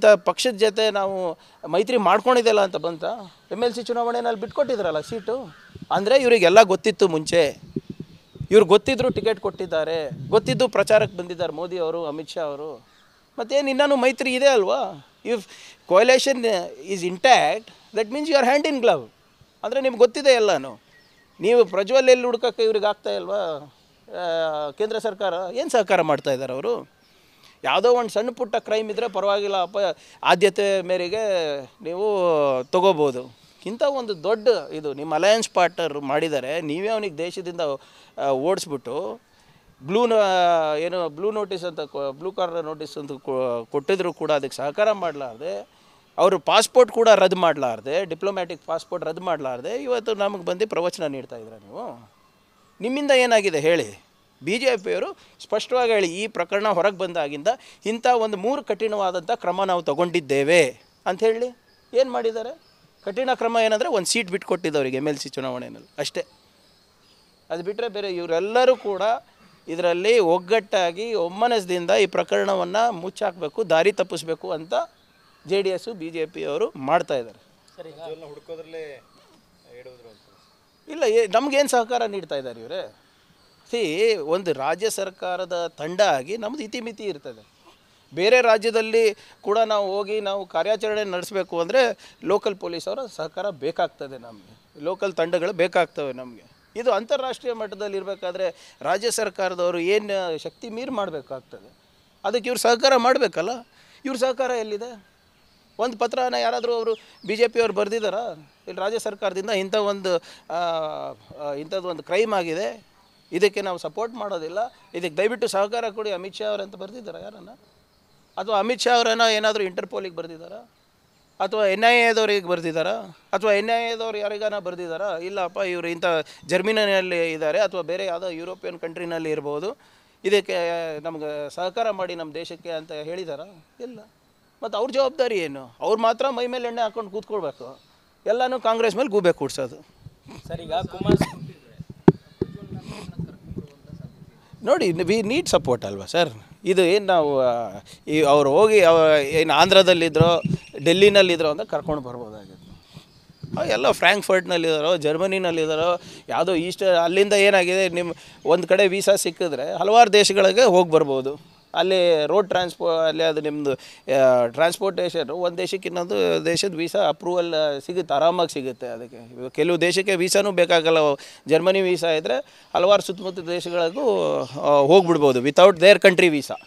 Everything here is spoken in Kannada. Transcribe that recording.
ಇಂಥ ಪಕ್ಷದ ಜೊತೆ ನಾವು ಮೈತ್ರಿ ಮಾಡ್ಕೊಂಡಿದ್ದೆಲ್ಲ ಅಂತ ಬಂತ ಎಮ್ ಎಲ್ ಸಿ ಚುನಾವಣೆನಲ್ಲಿ ಬಿಟ್ಕೊಟ್ಟಿದ್ರಲ್ಲ ಸೀಟು ಅಂದರೆ ಇವರಿಗೆಲ್ಲ ಗೊತ್ತಿತ್ತು ಮುಂಚೆ ಇವ್ರು ಗೊತ್ತಿದ್ರು ಟಿಕೆಟ್ ಕೊಟ್ಟಿದ್ದಾರೆ ಗೊತ್ತಿದ್ದು ಪ್ರಚಾರಕ್ಕೆ ಬಂದಿದ್ದಾರೆ ಮೋದಿ ಅವರು ಅಮಿತ್ ಶಾ ಅವರು ಮತ್ತೇನು ಇನ್ನೂ ಮೈತ್ರಿ ಇದೆ ಅಲ್ವಾ if coalition is intact that means you are hand in glove ಅಂದರೆ ನಿಮ್ಗೆ ಗೊತ್ತಿದೆ ಎಲ್ಲನೂ ನೀವು ಪ್ರಜ್ವಲ್ ಎಲ್ಲಿ ಹುಡ್ಕೋಕ್ಕೆ ಇವ್ರಿಗೆ ಆಗ್ತಾ ಇಲ್ವಾ ಕೇಂದ್ರ ಸರ್ಕಾರ ಏನು ಸಹಕಾರ ಮಾಡ್ತಾ ಇದ್ದಾರೆ ಅವರು ಯಾವುದೋ ಒಂದು ಸಣ್ಣ ಪುಟ್ಟ ಕ್ರೈಮ್ ಇದ್ದರೆ ಪರವಾಗಿಲ್ಲ ಅಪ್ಪ ಆದ್ಯತೆ ಮೇರೆಗೆ ನೀವು ತಗೋಬೋದು ಇಂಥ ಒಂದು ದೊಡ್ಡ ಇದು ನಿಮ್ಮ ಅಲಯನ್ಸ್ ಪಾರ್ಟ್ನರ್ ಮಾಡಿದರೆ ನೀವೇ ಅವನಿಗೆ ದೇಶದಿಂದ ಓಡಿಸ್ಬಿಟ್ಟು ಬ್ಲೂ ಏನು ಬ್ಲೂ ನೋಟಿಸ್ ಅಂತ ಬ್ಲೂ ಕಾರ್ನರ್ ನೋಟಿಸ್ ಅಂತ ಕೊಟ್ಟಿದ್ರು ಕೂಡ ಅದಕ್ಕೆ ಸಹಕಾರ ಮಾಡಲಾರ್ದೆ ಅವರು ಪಾಸ್ಪೋರ್ಟ್ ಕೂಡ ರದ್ದು ಮಾಡಲಾರ್ದೆ ಡಿಪ್ಲೊಮ್ಯಾಟಿಕ್ ಪಾಸ್ಪೋರ್ಟ್ ರದ್ದು ಮಾಡಲಾರ್ದೆ ಇವತ್ತು ನಮಗೆ ಬಂದು ಪ್ರವಚನ ನೀಡ್ತಾ ಇದ್ದೀರಾ ನೀವು ನಿಮ್ಮಿಂದ ಏನಾಗಿದೆ ಹೇಳಿ ಬಿ ಜೆ ಪಿಯವರು ಸ್ಪಷ್ಟವಾಗಿ ಹೇಳಿ ಈ ಪ್ರಕರಣ ಹೊರಗೆ ಬಂದಾಗಿಂದ ಇಂಥ ಒಂದು ಮೂರು ಕಠಿಣವಾದಂಥ ಕ್ರಮ ನಾವು ತಗೊಂಡಿದ್ದೇವೆ ಅಂತ ಹೇಳಿ ಏನು ಮಾಡಿದ್ದಾರೆ ಕಠಿಣ ಕ್ರಮ ಏನಂದರೆ ಒಂದು ಸೀಟ್ ಬಿಟ್ಕೊಟ್ಟಿದ್ದವರಿಗೆ ಎಮ್ ಎಲ್ ಸಿ ಚುನಾವಣೆಯಲ್ಲಿ ಅಷ್ಟೇ ಅದು ಬಿಟ್ಟರೆ ಬೇರೆ ಇವರೆಲ್ಲರೂ ಕೂಡ ಇದರಲ್ಲಿ ಒಗ್ಗಟ್ಟಾಗಿ ಒಮ್ಮನಸದಿಂದ ಈ ಪ್ರಕರಣವನ್ನು ಮುಚ್ಚಾಕಬೇಕು ದಾರಿ ತಪ್ಪಿಸ್ಬೇಕು ಅಂತ J D S B J ಮಾಡ್ತಾ ಮಾಡ್ತಾಯಿದ್ದಾರೆ ಇಲ್ಲ ನಮಗೇನು ಸಹಕಾರ ನೀಡ್ತಾ ಇದ್ದಾರೆ ಇವರೇ ಸಿ ಒಂದು ರಾಜ್ಯ ಸರ್ಕಾರದ ತಂಡ ಆಗಿ ನಮ್ಮದು ಇತಿಮಿತಿ ಇರ್ತದೆ ಬೇರೆ ರಾಜ್ಯದಲ್ಲಿ ಕೂಡ ನಾವು ಹೋಗಿ ನಾವು ಕಾರ್ಯಾಚರಣೆ ನಡೆಸಬೇಕು ಅಂದರೆ ಲೋಕಲ್ ಪೊಲೀಸವರ ಸಹಕಾರ ಬೇಕಾಗ್ತದೆ ನಮಗೆ ಲೋಕಲ್ ತಂಡಗಳು ಬೇಕಾಗ್ತವೆ ನಮಗೆ ಇದು ಅಂತಾರಾಷ್ಟ್ರೀಯ ಮಟ್ಟದಲ್ಲಿ ಇರಬೇಕಾದ್ರೆ ರಾಜ್ಯ ಸರ್ಕಾರದವರು ಏನು ಶಕ್ತಿ ಮೀರಿ ಮಾಡಬೇಕಾಗ್ತದೆ ಅದಕ್ಕೆ ಇವ್ರು ಸಹಕಾರ ಮಾಡಬೇಕಲ್ಲ ಇವ್ರ ಸಹಕಾರ ಎಲ್ಲಿದೆ ಒಂದು ಪತ್ರನ ಯಾರಾದರೂ ಅವರು ಬಿ ಜೆ ಪಿಯವ್ರು ಬರೆದಿದ್ದಾರಾ ಇಲ್ಲಿ ರಾಜ್ಯ ಸರ್ಕಾರದಿಂದ ಇಂಥ ಒಂದು ಇಂಥದ್ದು ಒಂದು ಕ್ರೈಮ್ ಆಗಿದೆ ಇದಕ್ಕೆ ನಾವು ಸಪೋರ್ಟ್ ಮಾಡೋದಿಲ್ಲ ಇದಕ್ಕೆ ದಯವಿಟ್ಟು ಸಹಕಾರ ಕೊಡಿ ಅಮಿತ್ ಶಾ ಅವರಂತ ಬರೆದಿದ್ದಾರೆ ಯಾರನ್ನ ಅಥವಾ ಅಮಿತ್ ಶಾ ಅವರನ್ನ ಏನಾದರೂ ಇಂಟರ್ಪೋಲಿಗೆ ಬರೆದಿದ್ದಾರಾ ಅಥವಾ ಎನ್ ಐ ಎದವ್ರಿಗೆ ಬರ್ದಿದ್ದಾರಾ ಅಥವಾ ಎನ್ ಐ ಎದವ್ರು ಯಾರಿಗಾನ ಬರ್ದಿದ್ದಾರಾ ಇಲ್ಲಪ್ಪ ಇವರು ಇಂಥ ಜರ್ಮಿನಲ್ಲಿ ಇದ್ದಾರೆ ಅಥವಾ ಬೇರೆ ಯಾವುದೋ ಯುರೋಪಿಯನ್ ಕಂಟ್ರಿನಲ್ಲಿ ಇರ್ಬೋದು ಇದಕ್ಕೆ ನಮ್ಗೆ ಸಹಕಾರ ಮಾಡಿ ನಮ್ಮ ದೇಶಕ್ಕೆ ಅಂತ ಹೇಳಿದಾರಾ ಇಲ್ಲ ಮತ್ತು ಅವ್ರ ಜವಾಬ್ದಾರಿ ಏನು ಅವ್ರು ಮಾತ್ರ ಮೈ ಮೇಲೆ ಎಣ್ಣೆ ಹಾಕ್ಕೊಂಡು ಕೂತ್ಕೊಳ್ಬೇಕು ಎಲ್ಲನೂ ಕಾಂಗ್ರೆಸ್ ಮೇಲೆ ಗೂಬೆ ಕೂಡ್ಸೋದು ಸರ್ ಈಗ ಕುಮಾರ್ ನೋಡಿ ವಿ ನೀಡ್ ಸಪೋರ್ಟ್ ಅಲ್ವಾ ಸರ್ ಇದು ಏನು ನಾವು ಈ ಅವ್ರು ಹೋಗಿ ಏನು ಆಂಧ್ರದಲ್ಲಿದ್ದರೋ ಡೆಲ್ಲಿನಲ್ಲಿದ್ದರೋ ಅಂತ ಕರ್ಕೊಂಡು ಬರ್ಬೋದಾಗಿತ್ತು ಎಲ್ಲ ಫ್ರ್ಯಾಂಕ್ಫರ್ಟ್ನಲ್ಲಿದ್ದಾರೋ ಜರ್ಮನಿನಲ್ಲಿದ್ದಾರೋ ಯಾವುದೋ ಈಸ್ಟ್ ಅಲ್ಲಿಂದ ಏನಾಗಿದೆ ನಿಮ್ಮ ಒಂದು ಕಡೆ ವೀಸಾ ಸಿಕ್ಕಿದ್ರೆ ಹಲವಾರು ದೇಶಗಳಿಗೆ ಹೋಗಿ ಬರ್ಬೋದು ಅಲ್ಲಿ ರೋಡ್ ಟ್ರಾನ್ಸ್ಪೋ ಅಲ್ಲಿ ಅದು ನಿಮ್ಮದು ಟ್ರಾನ್ಸ್ಪೋರ್ಟೇಷನ್ ಒಂದು ದೇಶಕ್ಕೆ ಇನ್ನೊಂದು ದೇಶದ ವೀಸಾ ಅಪ್ರೂವಲ್ ಸಿಗುತ್ತೆ ಆರಾಮಾಗಿ ಸಿಗುತ್ತೆ ಅದಕ್ಕೆ ಕೆಲವು ದೇಶಕ್ಕೆ ವೀಸಾನೂ ಬೇಕಾಗಲ್ಲ ಜರ್ಮನಿ ವೀಸಾ ಇದ್ದರೆ ಹಲವಾರು ಸುತ್ತಮುತ್ತ ದೇಶಗಳಿಗೂ ಹೋಗ್ಬಿಡ್ಬೋದು ವಿತೌಟ್ ದೇರ್ ಕಂಟ್ರಿ ವೀಸಾ